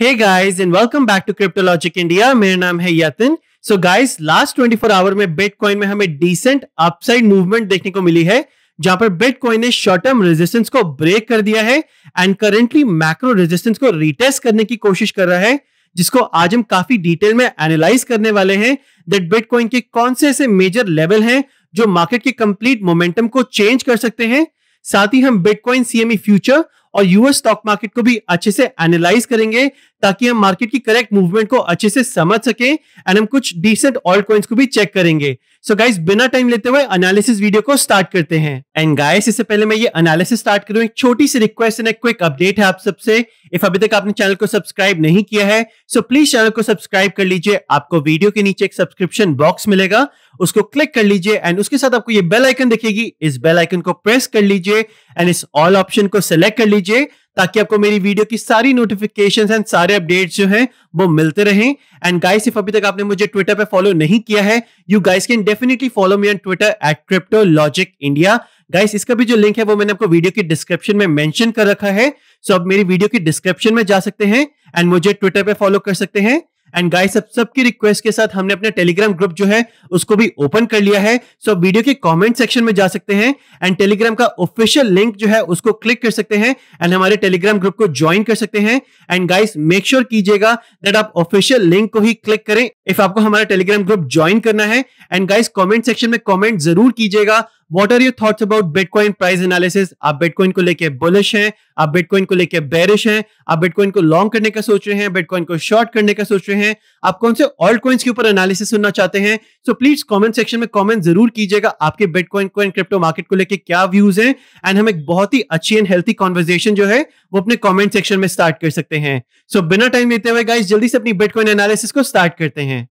hey guys and welcome back to Cryptologic India मेरा नाम है Yatin so guys last 24 hour में बिटकॉइन में हमें डिसेंट अपसाइड मूवमेंट देखने को मिली है जहां पर बिटकॉइन ने शॉर्ट टर्म रेजिस्टेंस को ब्रेक कर दिया है एंड करेंटली मैक्रो रेजिस्टेंस को रिटेस्ट करने की कोशिश कर रहा है जिसको आज हम काफी डिटेल में एनालाइज करने वाले हैं दैट बिटकॉइन के कौन से ऐसे मेजर लेवल हैं जो मार्केट के कंप्लीट मोमेंटम को चेंज कर सकते हैं साथ ही हम बिटकॉइन सीएमई फ्यूचर और यूएस स्टॉक मार्केट को भी अच्छे से एनालाइज करेंगे ताकि हम मार्केट की करेक्ट मूवमेंट को अच्छे से समझ सके एंड हम कुछ डिसेंट ऑल कॉइन्स को भी चेक करेंगे सो so गाइस बिना टाइम लेते हुए एनालिसिस वीडियो को स्टार्ट करते हैं एंड गाइस इससे पहले मैं ये एनालिसिस स्टार्ट करूं एक छोटी सी रिक्वेस्ट एंड एक क्विक अपडेट है आप सबसे इफ अभी तक आपने चैनल को सब्सक्राइब नहीं किया है सो प्लीज चैनल को सब्सक्राइब कर लीजिए आपको वीडियो के नीचे एक सब्सक्रिप्शन बॉक्स मिलेगा उसको क्लिक कर लीजिए एंड उसके साथ आपको ये बेल आइकन दिखेगी इस बेल आइकन को प्रेस कर लीजिए एंड इस ऑल ऑप्शन को सिलेक्ट कर लीजिए ताकि आपको मेरी वीडियो की सारी नोटिफिकेशंस एंड सारे अपडेट्स जो हैं वो मिलते रहें एंड गाइस इफ अभी तक आपने मुझे ट्विटर पे फॉलो नहीं किया है you guys can definitely follow me on Twitter at Cryptologic India guys इसका भी जो लिंक है वो मैंने आपको वीडियो की डिस्क्रिप्शन में मैंशन कर रखा है सो so आप मेरी वीडियो की डिस्क्रिप्शन में जा सकते हैं एंड मुझे ट्विटर पर फॉलो कर सकते हैं एंड गाइस सब सबकी रिक्वेस्ट के साथ हमने अपना टेलीग्राम ग्रुप जो है उसको भी ओपन कर लिया है सो so, वीडियो के कमेंट सेक्शन में जा सकते हैं एंड टेलीग्राम का ऑफिशियल लिंक जो है उसको क्लिक कर सकते हैं एंड हमारे टेलीग्राम ग्रुप को ज्वाइन कर सकते हैं एंड गाइस मेक श्योर कीजिएगा दैट आप ऑफिशियल लिंक को ही क्लिक करें इफ आपको हमारा टेलीग्राम ग्रुप ज्वाइन करना है एंड गाइस कॉमेंट सेक्शन में कॉमेंट जरूर कीजिएगा what are your thoughts about bitcoin price analysis आप बिटकॉइन को लेके बुलिश हैं आप बिटकॉइन को लेके बेरिश हैं आप बिटकॉइन को लॉन्ग करने का सोच रहे हैं बिटकॉइन को शॉर्ट करने का सोच रहे हैं आप कौन से ऑल्ट कॉइन्स के ऊपर एनालिसिस सुनना चाहते हैं सो प्लीज कॉमेंट सेक्शन में कॉमेंट जरूर कीजिएगा आपके बिटकॉइन को एंड क्रिप्टो मार्केट को लेकर क्या व्यूज है एंड हम एक बहुत ही अच्छी एंड हेल्थी कॉन्वर्जेशन जो है वो अपने कॉमेंट सेक्शन में स्टार्ट कर सकते हैं सो so, बिना टाइम लेते हुए गाइस जल्दी से अपनी बिटकॉइन एनालिसिस को स्टार्ट करते हैं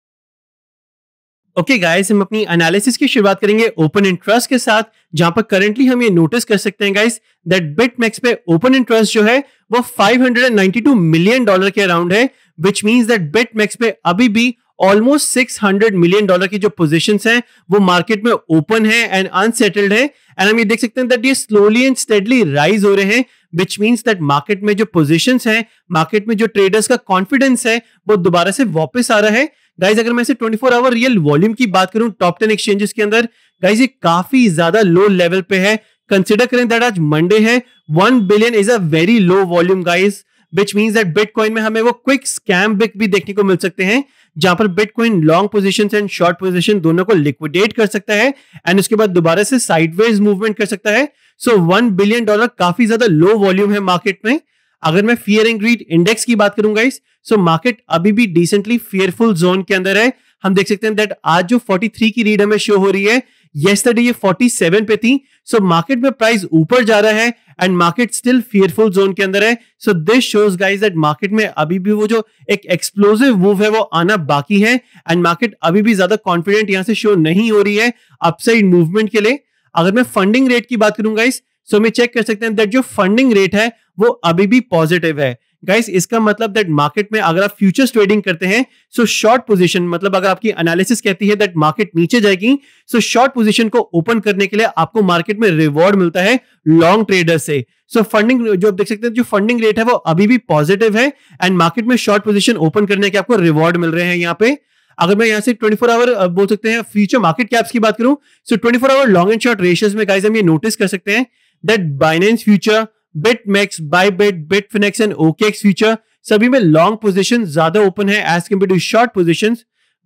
ओके okay गाइस हम अपनी एनालिसिस की शुरुआत करेंगे ओपन इंटरेस्ट के साथ जहां पर करंटली हम ये नोटिस कर सकते हैं गाइस दैट बिट मैक्स पे ओपन इंटरेस्ट जो है वो 592 मिलियन डॉलर के अराउंड है which means that BitMEX पे अभी भी ऑलमोस्ट 600 मिलियन डॉलर की जो पोजीशन हैं वो मार्केट में ओपन है एंड अनसेटल्ड है एंड हम ये देख सकते हैं दैट ये स्लोली एंड स्टेडली राइज हो रहे हैं विच मीन्स दैट मार्केट में जो पोजिशन है मार्केट में जो ट्रेडर्स का कॉन्फिडेंस है वो दोबारा से वापस आ रहा है गाइज अगर मैं ट्वेंटी 24 आवर रियल वॉल्यूम की बात करूं टॉप टेन एक्सचेंजेस के अंदर गाइज ये काफी ज्यादा लो लेवल पे है कंसिडर करें दैट आज मंडे है one billion is a very low volume guys which mean that bitcoin में हमें वो क्विक स्कैम बिक भी देखने को मिल सकते हैं जहां पर bitcoin long position and short position दोनों को लिक्विडेट कर सकता है एंड उसके बाद दोबारा से साइडवेज मूवमेंट कर सकता है सो वन बिलियन डॉलर काफी ज्यादा लो वॉल्यूम है मार्केट में अगर मैं फियर एंड ग्रीड इंडेक्स की बात करूंगा इस सो मार्केट अभी भी डिसेंटली फेयरफुल जोन के अंदर है हम देख सकते हैं दैट आज जो 43 की रीड हमें शो हो रही है येस्टरडे ये 47 पे थी सो so मार्केट में प्राइस ऊपर जा रहा है and market still fearful zone के अंदर है so this shows guys that market में अभी भी वो जो एक एक्सप्लोजिव मूव है वो आना बाकी है एंड मार्केट अभी भी ज्यादा कॉन्फिडेंट यहां से शो नहीं हो रही है अपसाइड मूवमेंट के लिए अगर मैं फंडिंग रेट की बात करूंगा इस सो so, में चेक कर सकते हैं दैट जो फंडिंग रेट है वो अभी भी पॉजिटिव है गाइस इसका मतलब दैट मार्केट में अगर आप फ्यूचर्स ट्रेडिंग करते हैं सो शॉर्ट पोजीशन मतलब अगर आपकी एनालिसिस कहती है दैट मार्केट नीचे जाएगी सो शॉर्ट पोजीशन को ओपन करने के लिए आपको मार्केट में रिवॉर्ड मिलता है लॉन्ग ट्रेडर से सो so, फंडिंग जो आप देख सकते हैं जो फंडिंग रेट है वो अभी भी पॉजिटिव है एंड मार्केट में शॉर्ट पोजिशन ओपन करने के आपको रिवॉर्ड मिल रहे हैं यहाँ पे अगर मैं यहाँ से 24 आवर बोल सकते हैं फ्यूचर मार्केट कैप्स की बात करूं so so 24 hour long and short ratios में गाइस हम ये नोटिस कर सकते हैं that Binance future BitMEX Bybit Bitfinex and OKEx future सभी में लॉन्ग पोजिशन ज्यादा ओपन है as compare to short position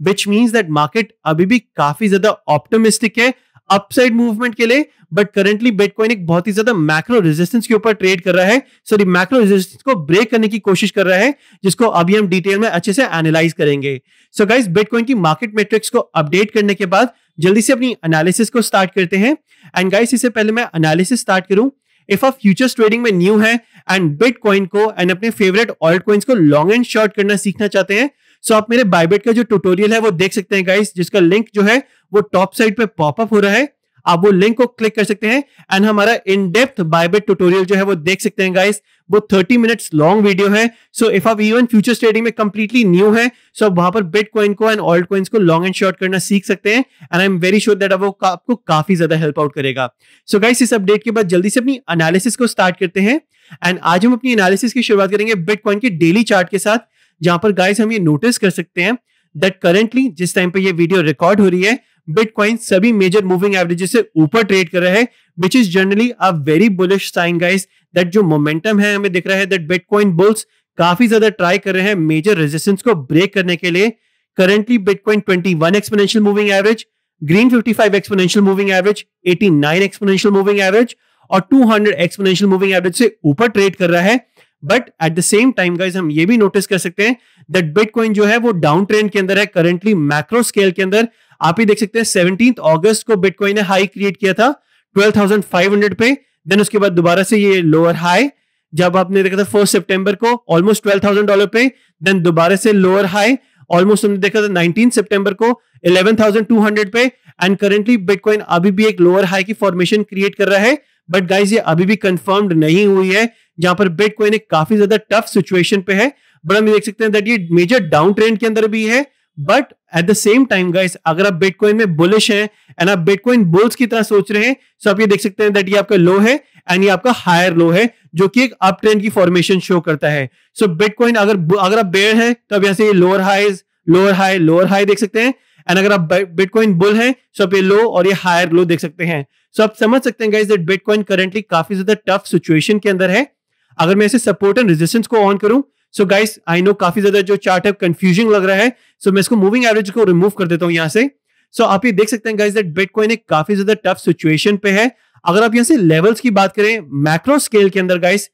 which means that market अभी भी काफी ज्यादा ऑप्टोमिस्टिक है अपसाइड मूवमेंट के लिए बट करेंटली बिटकॉइन एक बहुत ही ज्यादा मैक्रो रेजिस्टेंस के ऊपर ट्रेड कर रहा है सॉरी मैक्रो रेजिस्टेंस को ब्रेक करने की कोशिश कर रहा है जिसको अभी हम डिटेल में अच्छे से एनालाइज करेंगे सो गाइस बिटकॉइन की मार्केट मेट्रिक्स को अपडेट करने के बाद जल्दी से अपनी एनालिसिस को स्टार्ट करते हैं एंड गाइस इससे पहले मैं एनालिसिस स्टार्ट करूं इफ आप फ्यूचर्स ट्रेडिंग में न्यू है एंड कॉइन को एंड अपने फेवरेट ऑल्ट कॉइन्स को लॉन्ग एंड शॉर्ट करना सीखना चाहते हैं सो so आप मेरे बायबेट का जो ट्यूटोरियल है वो देख सकते हैं गाइस जिसका लिंक जो है वो टॉप साइड पे पॉपअप हो रहा है आप वो लिंक को क्लिक कर सकते हैं एंड हमारा इन डेप्थ बाइबेट ट्यूटोरियल जो है वो देख सकते हैं गाइस वो थर्टी मिनट्स लॉन्ग वीडियो है सो इफ आप इवन फ्यूचर ट्रेडिंग में कंप्लीटली न्यू है सो आप वहां पर बिटकॉइन को एंड ऑल्ड कॉइन्स को लॉन्ग एंड शॉर्ट करना सीख सकते हैं and I am very sure that वो का, आपको काफी ज्यादा हेल्प आउट करेगा सो so गाइस इस अपडेट के बाद जल्दी से अपनी एनालिसिस को स्टार्ट करते हैं एंड आज हम अपनी एनालिसिस की शुरुआत करेंगे बिट कॉइन के डेली चार्ट के साथ जहां पर गाइस हम ये नोटिस कर सकते हैं दैट करेंटली जिस टाइम पर ये वीडियो रिकॉर्ड हो रही है बिटकॉइन सभी मेजर मूविंग एवरेज से ऊपर ट्रेड कर रहे हैं which is generally a very bullish sign guys that जो मोमेंटम है हमें दिख रहा है दैट बिटकॉइन बुल्स काफी ज्यादा ट्राई कर रहे हैं मेजर रेजिस्टेंस को ब्रेक करने के लिए currently bitcoin 21 exponential moving average green 55 exponential moving average 89 exponential moving average और 200 एक्सपोनेंशियल मूविंग एवरेज से ऊपर ट्रेड कर रहा है but at the same time guys हम ये भी नोटिस कर सकते हैं दैट बिटकॉइन जो है वो डाउन ट्रेंड के अंदर है करेंटली मैक्रो स्केल के अंदर आप ही देख सकते हैं सेवनटीन अगस्त को बिटकॉइन ने हाई क्रिएट किया था 12,500 पे देन उसके बाद दोबारा से ये लोअर हाई जब आपने देखा था फर्स्ट सेप्टेंबर को ऑलमोस्ट ट्वेल्व थाउजेंड डॉलर पे देन दोबारा से लोअर हाई ऑलमोस्ट हमने देखा था नाइनटीन सितंबर को इलेवन थाउजेंड टू हंड्रेड पे एंड करेंटली बिटकॉइन अभी भी एक लोअर हाई की फॉर्मेशन क्रिएट कर रहा है बट गाइज ये अभी भी कंफर्म्ड नहीं हुई है जहां पर बिटकॉइन एक काफी ज्यादा टफ सिचुएशन पे है बट हम देख सकते हैं दैट ये मेजर डाउन ट्रेंड के अंदर भी है but at the same time guys अगर आप बिटकॉइन में बुलिश हैं एंड आप बिटकॉइन बुल्स की तरह सोच रहे हैं सो आप ये देख सकते हैं दैट ये आपका लो है एंड ये आपका हायर लो है जो कि एक अप ट्रेंड की फॉर्मेशन शो करता है सो so बिटकॉइन अगर अगर आप बेयर हैं तो आप यहां से lower highs lower high lower high देख सकते हैं एंड अगर आप बिटकॉइन बुल हैं सो आप ये लो और ये हायर लो देख सकते हैं सो so आप समझ सकते हैं गाइस दैट बिटकॉइन करेंटली काफी ज्यादा टफ सिचुएशन के अंदर है अगर मैं इसे सपोर्ट एंड रेजिस्टेंस को ऑन करूं सो गाइस आई नो काफी ज्यादा जो चार्ट है कंफ्यूजिंग लग रहा है सो so, मैं इसको मूविंग एवरेज को रिमूव कर देता हूं यहाँ से सो so, आप ये देख सकते हैं गाइस दैट बिटकॉइन एक काफी ज्यादा टफ सिचुएशन पे है अगर आप यहाँ से लेवल्स की बात करें मैक्रो स्केल के अंदर गाइस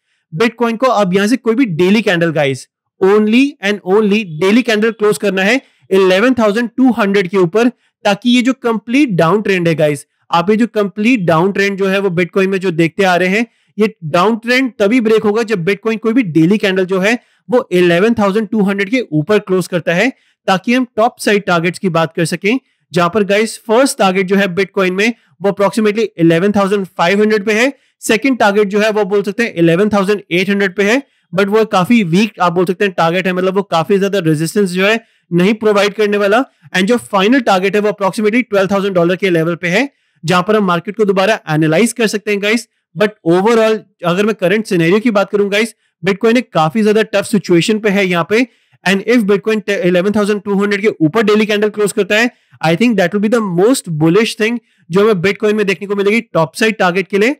बिटकॉइन को अब यहाँ से कोई भी daily candle guys only and only daily candle close करना है 11,200 के ऊपर ताकि ये जो कंप्लीट डाउन ट्रेंड है गाइस आप ये जो कंप्लीट डाउन ट्रेंड जो है वो बिटकॉइन में जो देखते आ रहे हैं ये डाउन ट्रेंड तभी ब्रेक होगा जब बिटकॉइन कोई भी डेली कैंडल जो है वो 11,200 के ऊपर क्लोज करता है ताकि हम टॉप साइड टारगेट्स की बात कर सकें जहां पर गाइस फर्स्ट टारगेट जो है बिटकॉइन में वो अप्रोक्सीमेटली 11,500 पे है सेकंड टारगेट जो है वो बोल सकते हैं 11,800 पे है बट वो काफी वीक आप बोल सकते हैं टारगेट है मतलब वो काफी ज्यादा रेजिस्टेंस जो है नहीं प्रोवाइड करने वाला एंड जो फाइनल टारगेट है वो अप्रोक्सीमेटली ट्वेल्व डॉलर के लेवल पे है जहां पर हम मार्केट को दोबारा एनालाइज कर सकते हैं गाइस बट ओवरऑल अगर मैं करंट सिनेरियो की बात करूं गाइस बिटकॉइन एक काफी ज्यादा टफ सिचुएशन पे है यहाँ पे एंड इफ बिटकॉइन 11,200 के ऊपर डेली कैंडल क्लोज करता है I think that will be the most bullish thing जो हमें बिटकॉइन में देखने को मिलेगी टॉप साइड टारगेट के लिए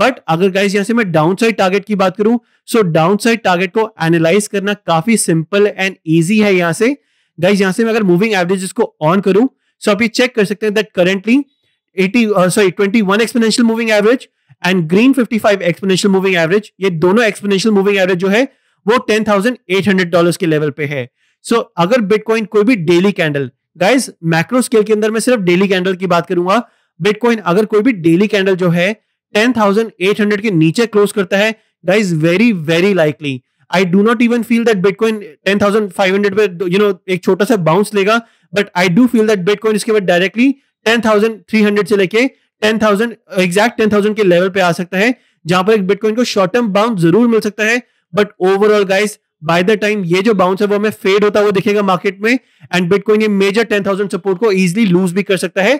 बट अगर गाइस यहां से मैं डाउन साइड टारगेट की बात करूं सो डाउन साइड टारगेट को एनालाइज करना काफी सिंपल एंड ईजी है यहां से गाइस यहां से मैं अगर मूविंग एवरेज को ऑन करूं सो आप ये चेक कर सकते हैं that currently 80 sorry 21 exponential moving average and green 55 exponential moving average ये दोनों एक्सपोनेंशियल मूविंग एवरेज जो है वो ten thousand eight hundred dollar के लेवल पे है सो so, अगर बिटकॉइन कोई भी daily candle guys macro scale के अंदर मैं सिर्फ डेली कैंडल की बात करूंगा बिटकॉइन अगर कोई भी डेली कैंडल जो है टेन थाउजेंड एट हंड्रेड के नीचे क्लोज करता है guys very very likely I do not even feel that bitcoin ten thousand five hundred पे यू नो एक छोटा सा बाउंस लेगा but I do feel that bitcoin इसके बाद directly ten thousand three hundred से लेके ten thousand exact ten thousand के लेवल पे आ सकता है जहां पर एक बिटकॉइन को शॉर्ट टर्म बाउंस जरूर मिल सकता है but overall guys by the time ये जो बाउंस है वो हमें फेड होता हुआ दिखेगा मार्केट में एंड बिटकॉइन ये मेजर टेन थाउजेंड सपोर्ट को इजिली लूज भी कर सकता है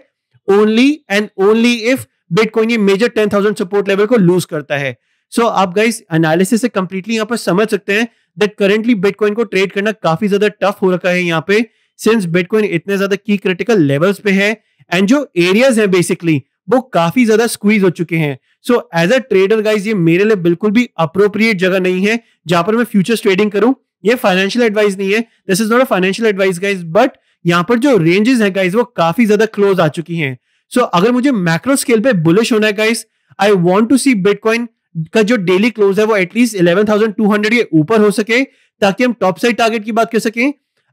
only and only if bitcoin ये major ten thousand support level को लूज करता है सो so, आप गाइस एनालिसिस से कंप्लीटली यहाँ पर समझ सकते हैं दैट करेंटली बिटकॉइन को ट्रेड करना काफी ज्यादा टफ हो रखा है यहाँ पे सिंस बिटकॉइन इतने ज्यादा की क्रिटिकल लेवल्स पे है एंड जो एरियाज हैं बेसिकली वो काफी ज्यादा स्क्वीज हो चुके हैं so as a trader guys ये मेरे लिए बिल्कुल भी अप्रोप्रिएट जगह नहीं है जहां पर मैं फ्यूचर्स ट्रेडिंग करूं ये फाइनेंशियल एडवाइस नहीं है this is not a financial advice guys but यहाँ पर जो रेंजेस है गाइज वो काफी ज्यादा क्लोज आ चुकी हैं सो so, अगर मुझे मैक्रो स्केल पे बुलिश होना है guys I want to see bitcoin का जो डेली क्लोज है वो at least eleven thousand two hundred के ऊपर हो सके ताकि हम टॉप साइड टारगेट की बात कर सकें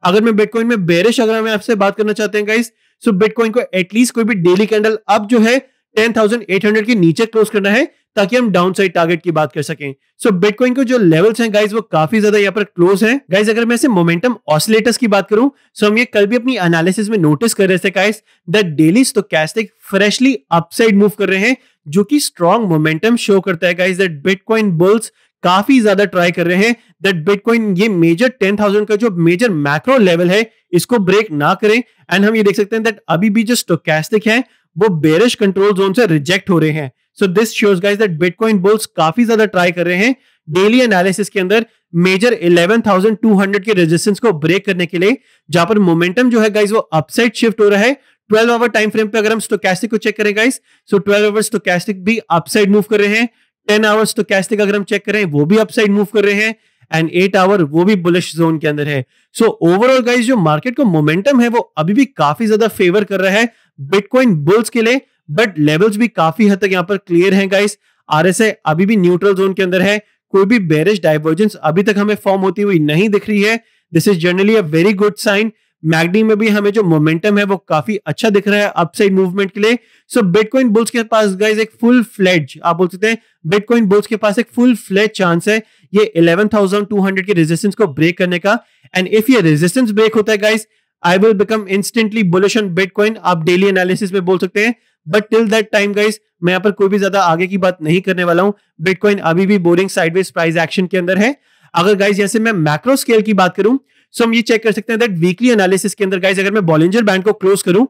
अगर मैं बिटकॉइन में बेरिश अगर मैं आपसे बात करना चाहते हैं गाइज सो बिटकॉइन को एटलीस्ट कोई भी डेली कैंडल अब जो है 10,800 के नीचे क्लोज करना है ताकि हम डाउन साइड टारगेट की बात कर सकें सो बिटकॉइन के जो लेवल्स हैं गाइज वो काफी ज्यादा यहाँ पर क्लोज है गाइज अगर मैं मोमेंटम ऑसिलेटर्स की बात करूं सो so हम ये कल भी अपनी एनालिसिस में नोटिस कर रहे थे guys the daily stochastic freshly upside move कर रहे हैं जो कि स्ट्रॉन्ग मोमेंटम शो करता है गाइज दैट बिटकॉइन बुल्स काफी ज्यादा ट्राई कर रहे हैं दैट बिटकॉइन ये मेजर टेन थाउजेंड का जो मेजर मैक्रो लेवल है इसको ब्रेक ना करें एंड हम ये देख सकते हैं दैट अभी भी जो स्टोकैस्टिक है वो बेरिश कंट्रोल जोन से रिजेक्ट हो रहे हैं so this shows guys that bitcoin bulls काफी ज्यादा ट्राई कर रहे हैं डेली एनालिसिस के अंदर मेजर 11,200 के रेजिस्टेंस को ब्रेक करने के लिए जहां पर मोमेंटम जो है गाइस वो अपसाइड शिफ्ट हो रहा है 12 आवर टाइम फ्रेम पे अगर हम स्टोकैस्टिक को चेक करें गाइस सो 12 आवर स्टोकैस्टिक भी अपसाइड मूव कर रहे हैं टेन आवर्स तो कैश तक अगर हम चेक करें वो भी अपसाइड मूव कर रहे हैं एंड एट आवर वो भी बुलिश जोन के अंदर है सो ओवरऑल गाइस जो मार्केट का मोमेंटम है वो अभी भी काफी ज्यादा फेवर कर रहा है बिटकॉइन बुल्स के लिए बट लेवल्स भी काफी हद तक यहाँ पर क्लियर है गाइस आरएसए अभी भी न्यूट्रल जोन के अंदर है कोई भी बेरिश डाइवर्जेंस अभी तक हमें फॉर्म होती हुई नहीं दिख रही है this is generally a very good sign MACD में भी हमें जो मोमेंटम है वो काफी अच्छा दिख रहा है अपसाइड मूवमेंट के लिए सो बिटकॉइन बुल्स के पास गाइज एक फुल फ्लेज आप बोल सकते हैं बिटकॉइन बुल्स के पास एक फुल फ्लेज चांस है ये 11,200 के रेजिस्टेंस को ब्रेक करने का एंड इफ ये रेजिस्टेंस ब्रेक होता है guys I will become instantly bullish on bitcoin आप डेली एनालिसिस में बोल सकते हैं but till that time guys मैं यहाँ पर कोई भी ज्यादा आगे की बात नहीं करने वाला हूँ बिटकॉइन अभी भी बोरिंग साइडवेज प्राइस एक्शन के अंदर है अगर गाइज जैसे मैं मैक्रो स्केल की बात करूं सो हम ये चेक कर सकते हैं दैट वीकली एनालिसिस के अंदर गाइस अगर मैं बॉलिंजर बैंड को क्लोज करूं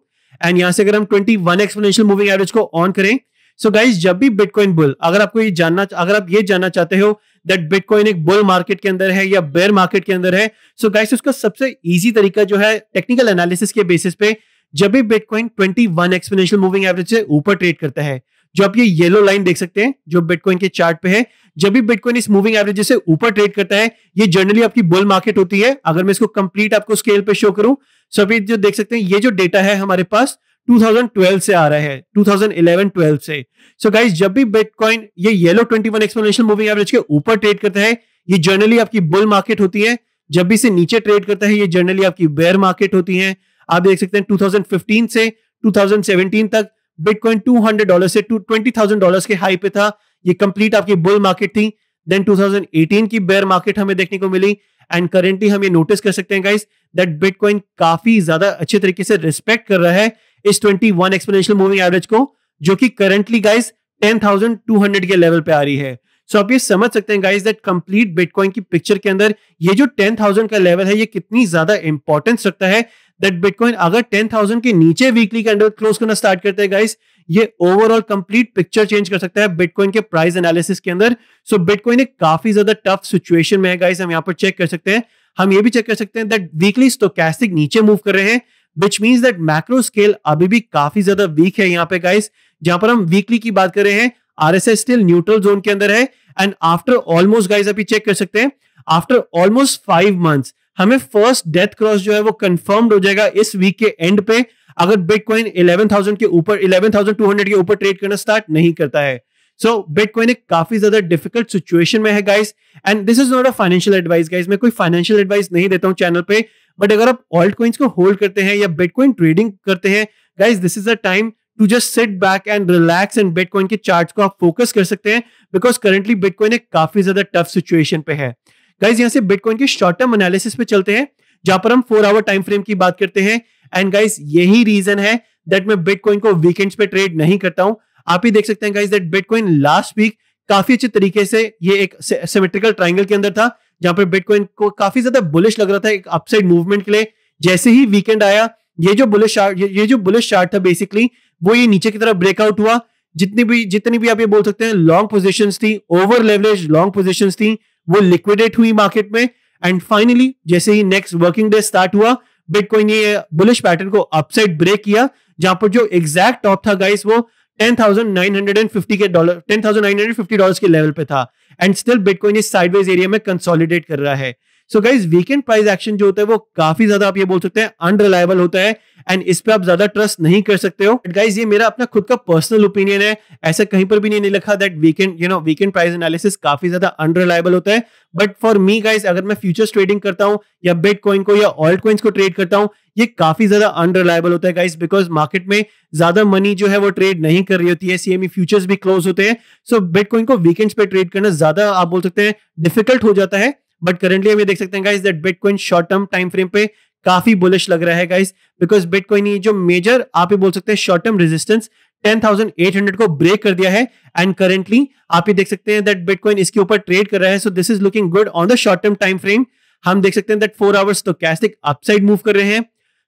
एंड यहां से अगर हम 21 एक्सपोनेंशियल मूविंग एवरेज को ऑन करें सो so गाइस जब भी बिटकॉइन बुल अगर आपको ये जानना अगर आप ये जानना चाहते हो दैट बिटकॉइन एक बुल मार्केट के अंदर है या बेयर मार्केट के अंदर है सो so गाइस उसका सबसे इजी तरीका जो है टेक्निकल एनालिसिस के बेसिस पे जब भी बिटकॉइन 21 एक्सपोनेंशियल मूविंग एवरेज से ऊपर ट्रेड करता है जो आप ये येलो लाइन देख सकते हैं जो बिटकॉइन के चार्ट पे है जब भी बिटकॉइन इस मूविंग एवरेज से ऊपर ट्रेड करता है ये जनरली आपकी बुल मार्केट होती है अगर मैं इसको कंप्लीट आपको स्केल पे शो करूं सभी जो देख सकते हैं ये जो डेटा है हमारे पास 2012 से आ रहा है 2011-12 से सो so गाइज जब भी बिटकॉइन ये येलो 21 एक्सपोनेंशियल मूविंग एवरेज के ऊपर ट्रेड करता है ये जनरली आपकी बुल मार्केट होती है जब भी इसे नीचे ट्रेड करता है ये जनरली आपकी बेयर मार्केट होती है आप देख सकते हैं 2015 से 2017 तक बिटकॉइन टू हंड्रेड डॉलर से टू ट्वेंटी थाउजेंड डॉलर के हाई पे था ये कंप्लीट आपकी बुल मार्केट थी देन 2018 की बेयर मार्केट हमें देखने को मिली एंड करेंटली हम ये नोटिस कर सकते हैं गाइस दैट बिटकॉइन काफी ज्यादा अच्छे तरीके से रिस्पेक्ट कर रहा है इस 21 एक्सपोनेंशियल मूविंग एवरेज को जो कि करेंटली गाइस 10,200 के लेवल पे आ रही है सो so, आप ये समझ सकते हैं गाइस दैट कंप्लीट बिटकॉइन की पिक्चर के अंदर ये जो 10,000 का लेवल है ये कितनी ज्यादा इंपॉर्टेंस रखता है दैट बिटकॉइन अगर टेन थाउजेंड के नीचे वीकली कैंडल क्लोज करना स्टार्ट करते हैं गाइस ये ओवरऑल कंप्लीट पिक्चर चेंज कर सकता है बिटकॉइन के प्राइस एनालिसिस के अंदर सो so, बिटकॉइन एक काफी ज्यादा टफ सिचुएशन में है गाइस हम यहाँ पर चेक कर सकते हैं हम ये भी चेक कर सकते हैं दैट वीकली स्टोकैस्टिक नीचे मूव कर रहे हैं which means that macro scale अभी भी काफी ज्यादा वीक है यहाँ पे गाइस जहां पर हम वीकली की बात कर रहे हैं आरएसएस स्टिल न्यूट्रल जोन के अंदर है एंड आफ्टर ऑलमोस्ट गाइज अभी चेक कर सकते हैं आफ्टर ऑलमोस्ट फाइव मंथ्स हमें फर्स्ट डेथ क्रॉस जो है वो कंफर्म्ड हो जाएगा इस वीक के एंड पे अगर बिटकॉइन 11,000 के ऊपर 11,200 के ऊपर ट्रेड करना स्टार्ट नहीं करता है सो बिटकॉइन एक काफी ज्यादा डिफिकल्ट सिचुएशन में है guys and this is not a financial advice guys मैं कोई फाइनेंशियल एडवाइस नहीं देता हूँ चैनल पे बट अगर आप ऑल्ट कॉइन्स को होल्ड करते हैं या बिटकॉइन ट्रेडिंग करते हैं guys this is a time to just sit back and relax and bitcoin के चार्ट को आप फोकस कर सकते हैं बिकॉज करेंटली बिटकॉइन एक काफी ज्यादा टफ सिचुएशन पे है गाइज यहां से बिटकॉइन के शॉर्ट टर्म एनालिसिस पे चलते हैं जहां पर हम फोर आवर टाइम फ्रेम की बात करते हैं एंड गाइज यही रीजन है दैट मैं बिटकॉइन को वीकेंड्स पे ट्रेड नहीं करता हूं आप ही देख सकते हैं guys that bitcoin last week काफी अच्छे तरीके से ये एक सिमेट्रिकल ट्राइंगल के अंदर था जहां पर बिटकॉइन को काफी ज्यादा बुलिश लग रहा था एक अपसाइड मूवमेंट के लिए जैसे ही वीकेंड आया ये जो बुलिश शार्ट ये जो बुलिश शार्ट था बेसिकली वो ये नीचे की तरफ ब्रेकआउट हुआ जितनी भी जितनी भी आप ये बोल सकते हैं लॉन्ग पोजिशन थी ओवर लेवरेज लॉन्ग पोजिशन थी वो लिक्विडेट हुई मार्केट में एंड फाइनली जैसे ही नेक्स्ट वर्किंग डे स्टार्ट हुआ बिटकॉइन ने बुलिश पैटर्न को अपसाइड ब्रेक किया जहां पर जो एग्जैक्ट टॉप था गाइस वो 10,950 के डॉलर 10,950 डॉलर्स के लेवल पे था एंड स्टिल बिटकॉइन इस साइडवेज एरिया में कंसोलिडेट कर रहा है so guys weekend price action जो होता है वो काफी ज्यादा आप ये बोल सकते हैं अनरिलायबल होता है एंड इस पर आप ज्यादा ट्रस्ट नहीं कर सकते हो गाइज ये मेरा अपना खुद का पर्सनल ओपिनियन है ऐसा कहीं पर भी नहीं लिखा that weekend you know weekend price analysis काफी ज्यादा अनरिलायबल होता है बट फॉर मी गाइज अगर मैं फ्यूचर्स ट्रेडिंग करता हूँ या बेट कॉइन को या ऑल्ट कॉइन्स को ट्रेड करता हूँ ये काफी ज्यादा अनरिलायबल होता है गाइज बिकॉज मार्केट में ज्यादा मनी जो है वो ट्रेड नहीं कर रही होती है सीएमई फ्यूचर्स e भी क्लोज होते हैं सो बेट कॉइन को वीकेंड्स पे ट्रेड करना ज्यादा आप बोल सकते हैं डिफिकल्ट हो जाता है बट करेंटली हम ये देख सकते हैं guys that bitcoin short term time frame पे काफी बुलिश लग रहा है गाइस बिकॉज बिटकॉइन ये जो मेजर आप ही बोल सकते हैं शॉर्ट टर्म रेजिस्टेंस 10,800 को ब्रेक कर दिया है एंड करेंटली आप ये देख सकते हैं दैट बिटकॉइन इसके ऊपर ट्रेड कर रहा है so this is looking good on the short term time frame हम देख सकते हैं that four hours stochastic upside move कर रहे हैं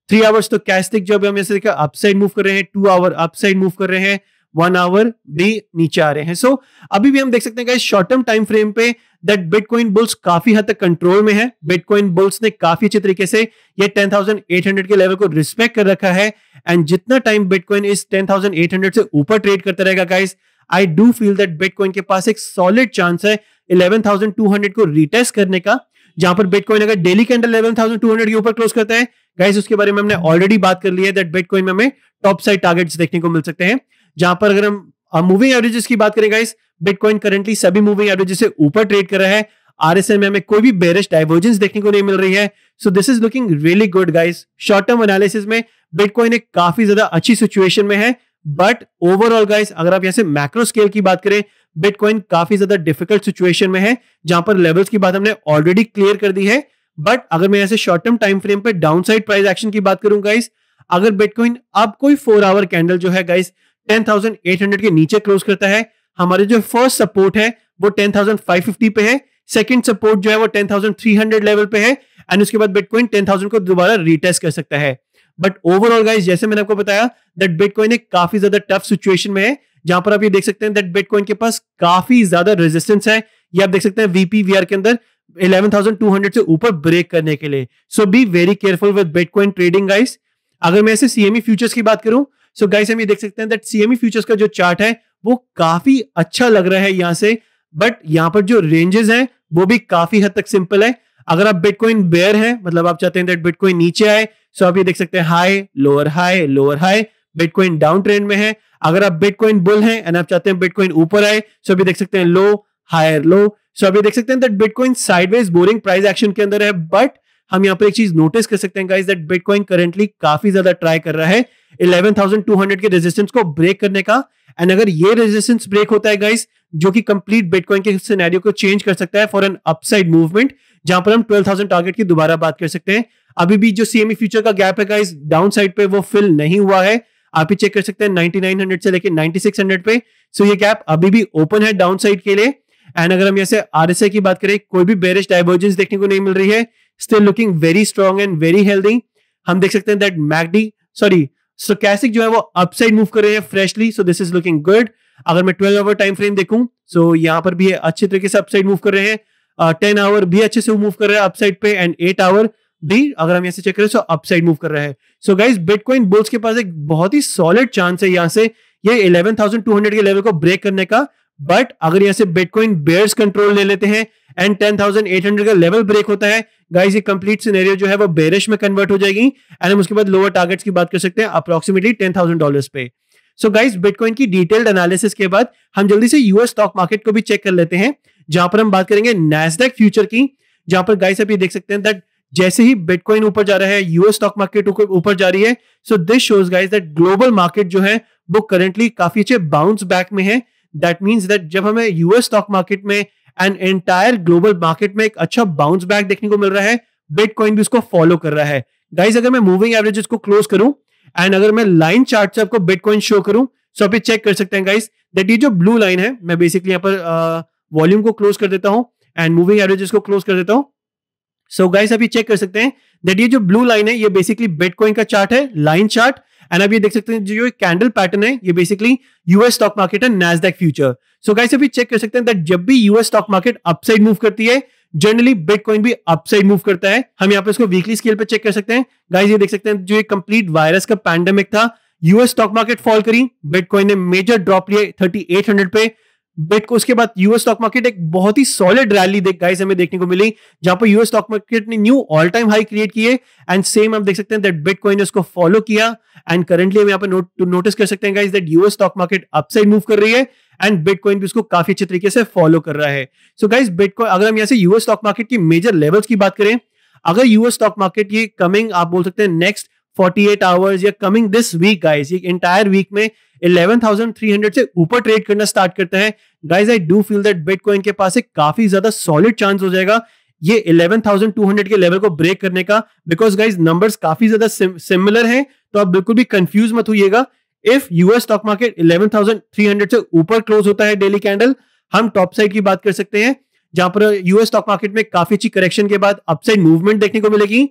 थ्री आवर्स तो कैस्टिक जो अभी हम ऐसे देखा अपसाइड मूव कर रहे हैं टू आवर अपसाइड मूव कर रहे हैं वन आवर भी नीचे आ रहे हैं सो so, अभी भी हम देख सकते हैं शॉर्ट टर्म टाइम फ्रेम पे दैट बिटकॉइन बुल्स काफी हद तक कंट्रोल में है बिटकॉइन बुल्स ने काफी अच्छे तरीके से ये 10,800 के लेवल को रिस्पेक्ट कर रखा है एंड जितना टाइम बिटकॉइन इस 10,800 से ऊपर ट्रेड करता रहेगा guys I do feel that bitcoin के पास एक सॉलिड चांस है 11,200 को रिटेस्ट करने का जहां पर बिटकॉइन अगर डेली कैंडल 11,200 के ऊपर क्लोज करता है गाइस उसके बारे में हमने ऑलरेडी बात कर ली है दैट बिटकॉइन में हमें टॉप साइड टारगेट्स देखने को मिल सकते हैं जहां पर अगर हम मूविंग एवरेजेस की बात करें गाइस बिटकॉइन करेंटली सभी मूविंग एवरेजेस से ऊपर ट्रेड कर रहा है आरएसएम में कोई भी बेरिश डाइवर्जेंस देखने को नहीं मिल रही है so this is looking really good guys short term analysis में बिटकॉइन एक काफी ज्यादा अच्छी सिचुएशन में है बट ओवरऑल गाइस अगर आप यहां से मैक्रो स्केल की बात करें बिटकॉइन काफी ज्यादा डिफिकल्ट सिचुएशन में है जहां पर लेवल्स की बात हमने ऑलरेडी क्लियर कर दी है बट अगर मैं ऐसे शॉर्ट टर्म टाइम फ्रेम पर डाउन साइड प्राइस एक्शन की बात करूं गाइस अगर बिटकॉइन अब कोई फोर आवर कैंडल जो है गाइस 10,800 के नीचे क्लोज करता है हमारे जो फर्स्ट सपोर्ट है वो 10,550 पे है सेकंड सपोर्ट जो है वो 10,300 लेवल पे है एंड उसके बाद बिटकॉइन 10,000 को दोबारा रिटेस्ट कर सकता है बट ओवरऑल गाइस जैसे मैंने आपको बताया दैट बिटकॉइन एक काफी ज्यादा टफ सिचुएशन में है जहां पर आप ये देख सकते हैं दैट बिटकॉइन के पास काफी ज्यादा रेजिस्टेंस है ये आप देख सकते हैं वीपीवीआर के अंदर 11,200 से ऊपर ब्रेक करने के लिए so be very careful with bitcoin trading guys अगर मैं ऐसे सीएमई फ्यूचर्स e की बात करूं सो so गाइस हम ये देख सकते हैं दैट सीएमई फ्यूचर्स का जो चार्ट है वो काफी अच्छा लग रहा है यहाँ से बट यहाँ पर जो रेंजेस हैं वो भी काफी हद तक सिंपल है अगर आप बिटकॉइन बेयर है मतलब आप चाहते हैं दैट बिटकॉइन नीचे आए सो आप ये देख सकते हैं high lower high lower high bitcoin down trend में है अगर आप बिटकॉइन बुल हैं एंड आप चाहते हैं बिटकॉइन ऊपर आए सो अभी देख सकते हैं लो हायर लो सो अभी देख सकते हैं that bitcoin sideways boring price action के अंदर है बट हम यहाँ पर एक चीज नोटिस कर सकते हैं गाइस दैट बिटकॉइन करेंटली काफी ज्यादा ट्राई कर रहा है 11,200 के रेजिस्टेंस को ब्रेक करने का एंड अगर ये रेजिस्टेंस ब्रेक होता है गाइस जो कि कंप्लीट बिटकॉइन के सिनेरियो को चेंज कर सकता है फॉर एन अपसाइड मूवमेंट जहां पर हम 12,000 टारगेट की दोबारा बात कर सकते हैं अभी भी जो सीएमई फ्यूचर का गैप है गाइस डाउन साइड पे वो फिल नहीं हुआ है आप ही चेक कर सकते हैं हंड्रेड से सिक्स हंड्रेड पे सो ये गैप अभी भी ओपन है डाउन साइड के लिए एंड अगर हम यहाँ से आरएसआई की बात करें कोई भी बेरिश डाइवर्जेंस देखने को नहीं मिल रही है still looking very strong and very healthy हम देख सकते हैं दैट मैगडी सॉरी स्टोकैस्टिक जो है वो अपसाइड मूव कर रहे हैं freshly so this is looking good अगर मैं ट्वेल्व आवर टाइम फ्रेम देखूं सो so यहाँ पर भी अच्छे तरीके से अपसाइड मूव कर रहे हैं टेन आवर भी अच्छे से मूव कर रहे हैं अपसाइड पे एंड एट आवर भी अगर हम यहाँ से चेक करें सो अपसाइड मूव कर रहे हैं सो गाइज बिटकॉइन बुल्स के पास एक बहुत ही सॉलिड चांस है यहाँ से ये इलेवन थाउजेंड टू हंड्रेड के लेवल को ब्रेक करने का बट अगर यहाँ से बिटकॉइन बेयर्स कंट्रोल ले लेते हैं and ten thousand eight hundred का लेवल ब्रेक होता है गाइस ये कंप्लीट सिनेरियो जो है वो बेरिश में कन्वर्ट हो जाएगी एंड हम उसके बाद लोअर टारगेट्स की बात कर सकते हैं अप्रोक्सीमेटली टेन थाउजेंड डॉलर पे सो गाइस बिटकॉइन की डिटेल्ड एनालिसिस के बाद हम जल्दी से यूएस स्टॉक मार्केट को भी चेक कर लेते हैं जहां पर हम बात करेंगे नेस्डेक फ्यूचर की जहां पर गाइस आप ये देख सकते हैं दैट जैसे ही बिटकॉइन ऊपर जा रहा है यूएस स्टॉक मार्केट ऊपर जा रही है so this shows guys that global market जो है वो करेंटली काफी अच्छे बाउंस बैक में है दैट मीन्स दैट जब हमें यूएस स्टॉक मार्केट में एंड एंटायर ग्लोबल मार्केट में एक अच्छा बाउंस बैक देखने को मिल रहा है बिटकॉइन भी उसको फॉलो कर रहा है गाइज अगर मैं मूविंग एवरेजेस को क्लोज करूं एंड अगर मैं लाइन चार्ट से आपको बिटकॉइन शो करूं सो आप चेक कर सकते हैं गाइस दैट ये जो ब्लू लाइन है मैं बेसिकली यहाँ पर वॉल्यूम uh, को क्लोज कर देता हूँ एंड मूविंग एवरेजेस को क्लोज कर देता हूँ सो गाइस आप ये चेक कर सकते हैं दैट ये जो ब्लू लाइन है ये बेसिकली बिटकॉइन का चार्ट है लाइन चार्ट एंड अब ये देख सकते हैं जो ये कैंडल पैटर्न है ये बेसिकली यूएस स्टॉक मार्केट है नेसडेक फ्यूचर सो गाइस अभी चेक कर सकते हैं दैट जब भी US stock market upside move करती है जनरली बिटकॉइन भी अपसाइड मूव करता है हम यहाँ पे इसको वीकली स्केल पे चेक कर सकते हैं गाइज ये देख सकते हैं जो एक कंप्लीट वायरस का पैंडेमिक था यूएस स्टॉक मार्केट फॉल करी बिटकॉइन ने मेजर ड्रॉप लिए 3800 पे बिट को उसके बाद यूएस स्टॉक मार्केट एक बहुत ही सॉलिड रैली देख गाइस हमें देखने को मिली जहां पर यूएस स्टॉक मार्केट ने new all time high create किए एंड सेम आप देख सकते हैं दैट बिटकॉइन ने उसको फॉलो किया एंड करंटली हम यहाँ पर नोट नोटिस कर सकते हैं guys that US stock market upside move कर रही है एंड बिटकॉइन भी उसको काफी अच्छे तरीके से फॉलो कर रहा है सो गाइस बिटकॉइन अगर हम यहाँ से यूएस स्टॉक मार्केट की मेजर लेवल्स की बात करें अगर यूएस स्टॉक मार्केट ये कमिंग आप बोल सकते हैं नेक्स्ट 48 आवर्स या कमिंग दिस वीक गाइस ये इंटायर वीक में 11,300 से ऊपर ट्रेड करना स्टार्ट करते हैं guys I do feel that bitcoin के पास एक काफी ज्यादा सॉलिड चांस हो जाएगा ये 11,200 के लेवल को ब्रेक करने का बिकॉज गाइज नंबर्स काफी ज्यादा सिमिलर हैं तो आप बिल्कुल भी कंफ्यूज मत होइएगा इफ यूएस स्टॉक मार्केट 11,300 से ऊपर क्लोज होता है डेली कैंडल हम टॉप साइड की बात कर सकते हैं जहां पर यूएस स्टॉक मार्केट में काफी अच्छी करेक्शन के बाद अपसाइड मूवमेंट देखने को मिलेगी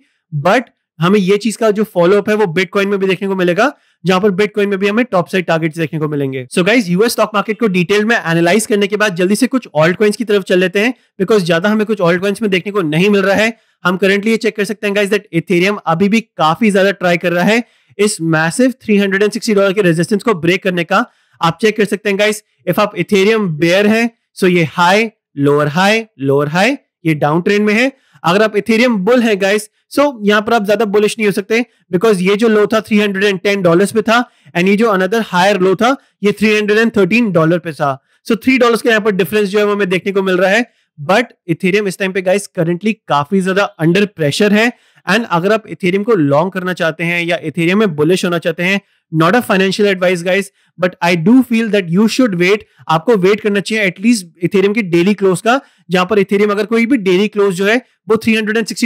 बट हमें यह चीज का जो फॉलोअप है वो बिटकॉइन में भी देखने को मिलेगा जहां पर बिटकॉइन में भी हमें टॉप साइड टारगेट देखने को मिलेंगे so guys US stock market को डिटेल में एनालाइज करने के बाद जल्दी से कुछ ऑल्ट क्वेंस की तरफ चल लेते हैं बिकॉज ज्यादा हमें कुछ ऑल्ट क्वेंस में देखने को नहीं मिल रहा है हम करंटली ये चेक कर सकते हैं गाइज दट इथेरियम अभी भी काफी ज्यादा ट्राई कर रहा है इस मैसिव 360 डॉलर के रेजिस्टेंस को ब्रेक करने का आप चेक कर सकते हैं गाइस इफ आप इथेरियम बेयर हैं सो ये high lower high lower high ये डाउन ट्रेंड में है अगर आप इथेरियम बुल है गाइस सो so, पर आप ज्यादा बुलिश नहीं हो सकते बिकॉज ये जो लो था 310 डॉलर्स पे था एंड ये जो अनदर हायर लो था ये 313 डॉलर पे था सो थ्री डॉलर का यहाँ पर डिफरेंस जो है हमें देखने को मिल रहा है बट इथेरियम इस टाइम पे गाइस करंटली काफी ज्यादा अंडर प्रेशर है एंड अगर आप इथेरियम को लॉन्ग करना चाहते हैं या इथेरियम में बुलिश होना चाहते हैं not a financial advice guys but I do feel that you should wait आपको वेट करना चाहिए एटलीस्ट इथेरियम के डेली क्लोज का जहां पर इथेरियम अगर कोई भी डेली क्लोज जो है वो थ्री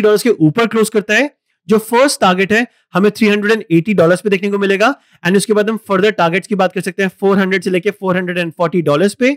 डॉलर के ऊपर क्लोज करता है जो फर्स्ट टारगेट है हमें 380 डॉलर्स पे देखने को मिलेगा एंड उसके बाद हम फर्दर टारगेट्स की बात कर सकते हैं 400 से लेके 440 डॉलर्स पे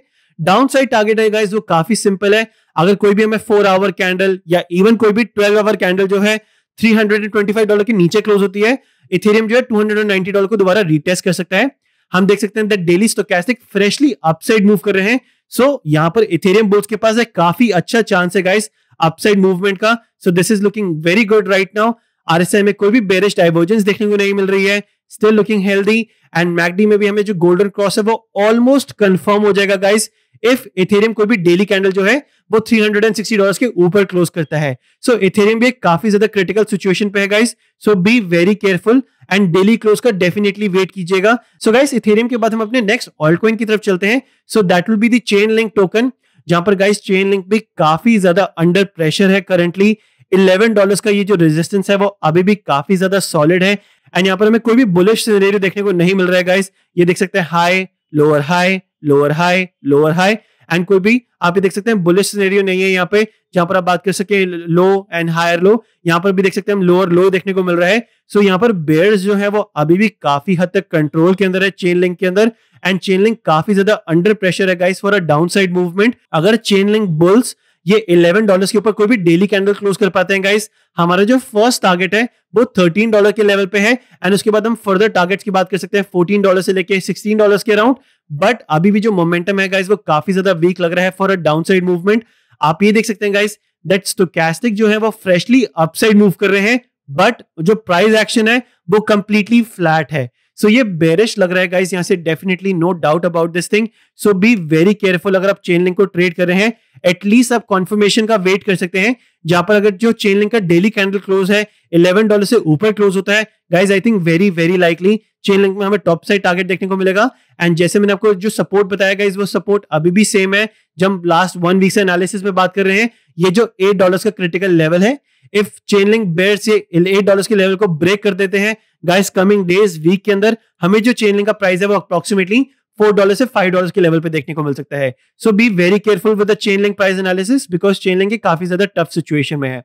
डाउन साइड टारगेट है गाइस वो काफी सिंपल है अगर कोई भी हमें फोर आवर कैंडल या इवन कोई भी ट्वेल्व आवर कैंडल जो है 325 डॉलर के नीचे क्लोज होती है इथेरियम जो है 290 डॉलर को दोबारा रिटेस्ट कर सकता है हम देख सकते हैं that daily stochastic freshly upside move कर रहे हैं सो so, यहां पर इथेरियम बोर्ड के पास है काफी अच्छा चांस है गाइस अपसाइड मूवमेंट का so this is looking very good right now RSI में कोई भी बेरिस्ट डाइवर्जेंस देखने को नहीं मिल रही है still looking healthy and MACD में भी हमें जो गोल्डन क्रॉस है वो ऑलमोस्ट कंफर्म हो जाएगा गाइस इफ इथेरियम कोई भी डेली कैंडल जो है वो 360 डॉलर्स के ऊपर क्लोज करता है सो so, इथेरियम भी एक काफी ज्यादा क्रिटिकल सिचुएशन पे है guys so be very careful and daily close का डेफिनेटली वेट कीजिएगा सो गाइस इथेरियम के बाद हम अपने नेक्स्ट ऑल्ट कॉइन की तरफ चलते हैं so that will be the Chainlink token जहां पर गाइस चेन लिंक भी काफी ज्यादा अंडर प्रेशर है करंटली इलेवन डॉलर का ये जो रेजिस्टेंस है वो अभी भी काफी ज्यादा सॉलिड है एंड यहाँ पर हमें कोई भी बुलिश सिनेरियो देखने को नहीं मिल रहा है गाइस ये देख सकते हैं high lower high lower high lower high and कोई भी आप ये देख सकते हैं बुलिश सिनेरियो नहीं है यहाँ पे जहां पर आप बात कर सके लो एंड हायर लो यहाँ पर भी देख सकते हैं हम लोअर लो देखने को मिल रहा है सो so, यहाँ पर बेयर्स जो है वो अभी भी काफी हद तक कंट्रोल के अंदर है चेन लिंक के अंदर एंड चेन लिंक काफी ज्यादा अंडर प्रेशर है guys for a down side movement अगर चेन लिंक बुल्स ये इलेवन डॉलर के ऊपर कोई भी डेली कैंडल क्लोज कर पाते हैं गाइस हमारा जो फर्स्ट टारगेट है वो थर्टीन डॉलर के लेवल पे है एंड उसके बाद हम फर्दर टारगेट की बात कर सकते हैं फोर्टीन डॉलर से लेके सिक्सटीन डॉलर के अराउंड बट अभी भी जो मोमेंटम है गाइस वो काफी ज्यादा वीक लग रहा है for a down side movement आप ये देख सकते हैं गाइस दैट स्टोकैस्टिक जो है वो फ्रेशली अपसाइड मूव कर रहे हैं बट जो प्राइस एक्शन है वो कंप्लीटली फ्लैट है सो ये बेरिश लग रहा है गाइस यहाँ से definitely no doubt about this thing so be very careful अगर आप चेन लिंक को ट्रेड कर रहे हैं एटलीस्ट आप कॉन्फर्मेशन का वेट कर सकते हैं जहां पर अगर जो चेन लिंक का डेली कैंडल क्लोज है इलेवन डॉलर से ऊपर क्लोज होता है guys I think very very likely Chainlink में हमें टॉप साइड टारगेट देखने को मिलेगा एंड जैसे मैंने आपको जो सपोर्ट बताया गाइज वो सपोर्ट अभी भी सेम है जब लास्ट वन वीक से एनालिसिस में बात कर रहे हैं ये जो एट डॉलर का क्रिटिकल लेवल है इफ चेनलिंग बेर से एट डॉलर के लेवल को ब्रेक कर देते हैं गाइस कमिंग डेज वीक के अंदर हमें जो चेन लिंक का प्राइस है वो अप्रोक्सीमेटली फोर डॉलर से फाइव डॉलर के लेवल पे देखने को मिल सकता है so be very careful with the Chainlink price analysis because Chainlink काफी ज्यादा टफ सिचुएशन में है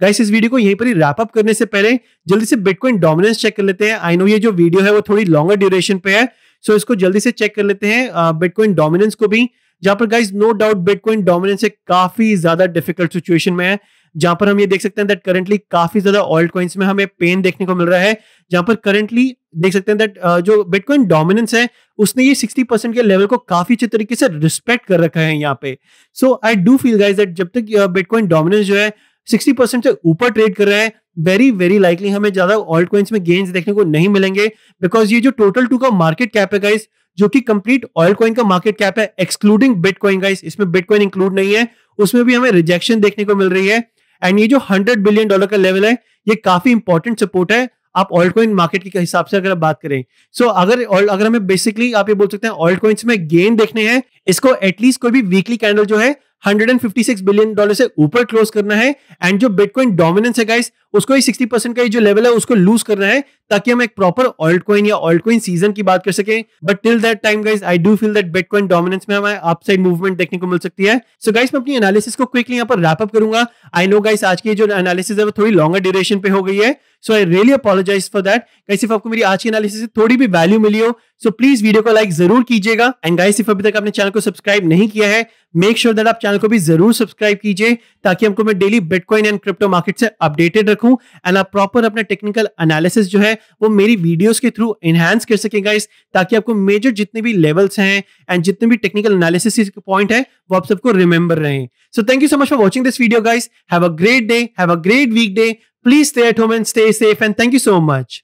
गाइस इस वीडियो को यहीं पर ही रैप अप करने से पहले जल्दी से बिटकॉइन डोमिनेंस चेक कर लेते हैं आई नो ये जो वीडियो है वो थोड़ी लॉन्गर ड्यूरेशन पे है सो so इसको जल्दी से चेक कर लेते हैं बिटकॉइन uh, डोमिनेंस को भी जहां पर guys no doubt bitcoin dominance एक काफी ज्यादा डिफिकल्ट सिचुएशन में है जहां पर हम ये देख सकते हैं दैट करेंटली काफी ज्यादा ऑल्ट कॉइन्स में हमें पेन देखने को मिल रहा है जहां पर करंटली देख सकते हैं दैट जो बिटकॉइन डोमिनेंस है उसने ये 60 परसेंट के लेवल को काफी अच्छे तरीके से रिस्पेक्ट कर रखा है यहाँ पे so I do feel guys that जब तक बिटकॉइन डोमिनेंस जो है 60 परसेंट से ऊपर ट्रेड कर रहा है वेरी वेरी लाइकली हमें ज्यादा ऑल्ट कॉइन्स में गेन्स देखने को नहीं मिलेंगे बिकॉज ये जो टोटल टू का मार्केट कैप है गाइस जो कि कंप्लीट ऑयल कॉइन का मार्केट कैप है एक्सक्लूडिंग बिटकॉइन गाइस इसमें बिटकॉइन इंक्लूड नहीं है उसमें भी हमें रिजेक्शन देखने को मिल रही है एंड ये जो हंड्रेड बिलियन डॉलर का लेवल है ये काफी इंपॉर्टेंट सपोर्ट है आप ऑल्ट कॉइन मार्केट के हिसाब से अगर बात करें सो so, अगर अगर हमें बेसिकली आप ये बोल सकते हैं ऑल्ट कॉइन्स में गेन देखने हैं इसको एटलीस्ट कोई भी वीकली कैंडल जो है 156 बिलियन डॉलर से ऊपर क्लोज करना है एंड जो बिटकॉइन डोमिनेंस है गाइस उसको ही 60 परसेंट का ही जो लेवल है उसको लूज करना है ताकि हम एक प्रॉपर ऑल्ट कॉइन या ऑल्ट कॉइन सीजन की बात कर सके but till that time guys I do feel that bitcoin dominance में हमें अपसाइड मूवमेंट देखने को मिल सकती है सो so गाइस मैं अपनी एनालिसिस को क्विकली यहाँ पर रैपअप करूंगा आई नो गाइस आज की जो एनालिसिस है वो थोड़ी लॉन्गर ड्यूरेशन पे हो गई है so I really apologise for that guys if आपको मेरी आज की एनालिसिस से थोड़ी भी वैल्यू मिली हो सो प्लीज वीडियो को लाइक जरूर कीजिएगा एंड गाइस इफ अभी तक आपने चैनल को सब्सक्राइब नहीं किया है मेक श्योर दैट आप चैनल को भी जरूर सब्सक्राइब कीजिए ताकि हमको मैं daily bitcoin and crypto market से अपडेटेड रखूं एंड आप प्रॉपर अपना टेक्निकल एनालिसिस जो है वो मेरी वीडियोस के थ्रू एनहांस कर सके गाइस ताकि आपको मेजर जितने भी लेवल्स हैं एंड जितने भी टेक्निकल एनालिसिस पॉइंट है वो आप सबको रिमेंबर रहे so thank you so much for watching this video guys have a great day have a great week day please stay at home and stay safe and thank you so much